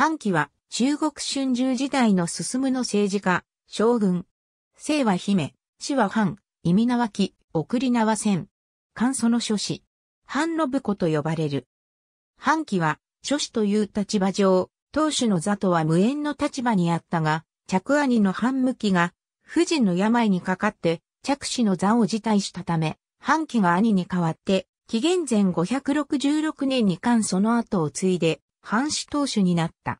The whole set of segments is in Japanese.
半旗は中国春秋時代の進むの政治家、将軍。姓は姫、死は藩、意味縄木、送り縄戦。漢祖の諸子。藩信子と呼ばれる。藩旗は、諸子という立場上、当主の座とは無縁の立場にあったが、着兄の藩向きが、夫人の病にかかって、着死の座を辞退したため、藩旗が兄に代わって、紀元前566年に漢その後を継いで、藩士当主になった。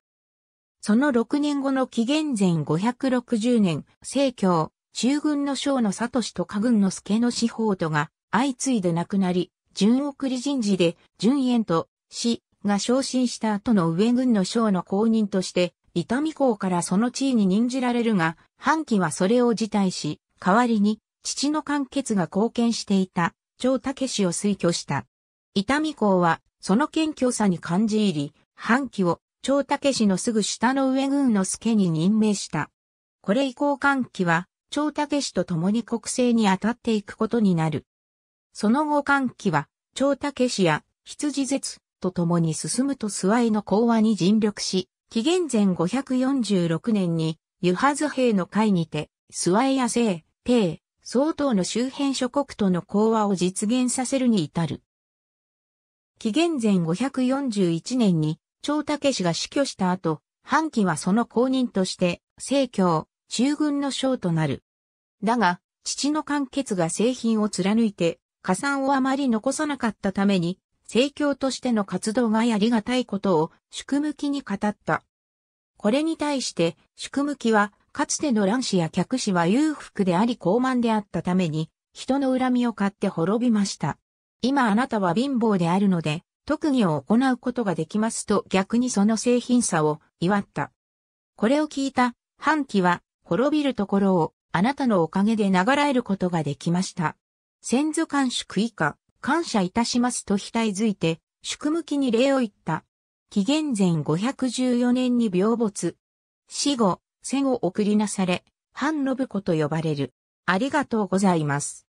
その6年後の紀元前560年、政教、中軍の将の佐藤と家軍の助の司法とが相次いで亡くなり、順送り人事で順延と死が昇進した後の上軍の将の公認として、伊丹公からその地位に任じられるが、半旗はそれを辞退し、代わりに父の完結が貢献していた、長武氏を推挙した。伊丹公は、その謙虚さに感じ入り、半旗を、長武氏のすぐ下の上軍の助に任命した。これ以降韓旗は、長武氏と共に国政に当たっていくことになる。その後韓旗は、長武氏や羊絶と共に進むと諏訪への講和に尽力し、紀元前546年に、湯葉図兵の会にて、諏訪へや聖、帝、総統の周辺諸国との講和を実現させるに至る。紀元前541年に、長武氏が死去した後、半期はその後任として、政教、中軍の将となる。だが、父の完結が製品を貫いて、加算をあまり残さなかったために、政教としての活動がやりがたいことを宿向きに語った。これに対して、宿向きは、かつての乱子や客子は裕福であり高慢であったために、人の恨みを買って滅びました。今あなたは貧乏であるので、特技を行うことができますと逆にその製品さを祝った。これを聞いた、半旗は滅びるところをあなたのおかげで流らえることができました。先祖視祝以下、感謝いたしますと額づいて、祝向きに礼を言った。紀元前514年に病没。死後、戦を送りなされ、半信子と呼ばれる。ありがとうございます。